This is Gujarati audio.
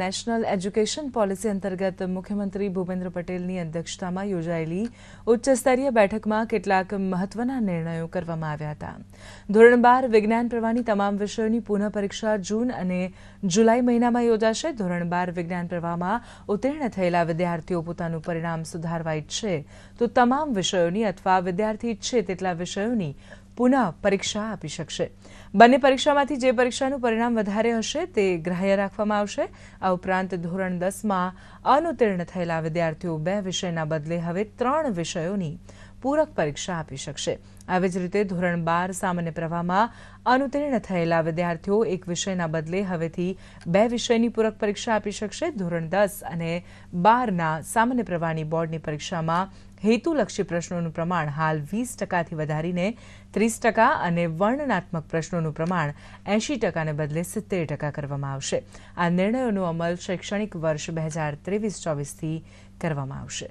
નેશનલ એજ્યુકેશન પોલિસી અંતર્ગત મુખ્યમંત્રી ભૂપેન્દ્ર પટેલની અધ્યક્ષતામાં યોજાયેલી ઉચ્ચસ્તરીય બેઠકમાં કેટલાક મહત્વના નિર્ણયો કરવામાં આવ્યા હતા ધોરણ બાર વિજ્ઞાન પ્રવાહની તમામ વિષયોની પુનઃ પરીક્ષા જૂન અને જુલાઈ મહિનામાં યોજાશે ધોરણ બાર વિજ્ઞાન પ્રવાહમાં ઉત્તીર્ણ થયેલા વિદ્યાર્થીઓ પોતાનું પરિણામ સુધારવા ઈચ્છે તો તમામ વિષયોની અથવા વિદ્યાર્થી ઈચ્છે તેટલા વિષયોની પુનઃ પરીક્ષા આપી શકશે બંને પરીક્ષામાંથી જે પરીક્ષાનું પરિણામ વધારે હશે તે ગ્રાહ્ય રાખવામાં આવશે આ ઉપરાંત ધોરણ દસમાં અનુતીર્ણ થયેલા વિદ્યાર્થીઓ બે વિષયના બદલે હવે ત્રણ વિષયોની પૂરક પરીક્ષા આપી શકશે આવી જ રીતે ધોરણ બાર સામાન્ય પ્રવાહમાં અનુતીર્ણ થયેલા વિદ્યાર્થીઓ એક વિષયના બદલે હવેથી બે વિષયની પૂરક પરીક્ષા આપી શકશે ધોરણ દસ અને બારના સામાન્ય પ્રવાહની બોર્ડની પરીક્ષામાં હેતુલક્ષી પ્રશ્નોનું પ્રમાણ હાલ વીસ ટકાથી વધારીને ત્રીસ ટકા અને વર્ણનાત્મક પ્રશ્નોનું પ્રમાણ એંશી ટકાને બદલે સિત્તેર ટકા કરવામાં આવશે આ નિર્ણયોનો અમલ શૈક્ષણિક વર્ષ બે હજાર ત્રેવીસ ચોવીસથી કરવામાં આવશે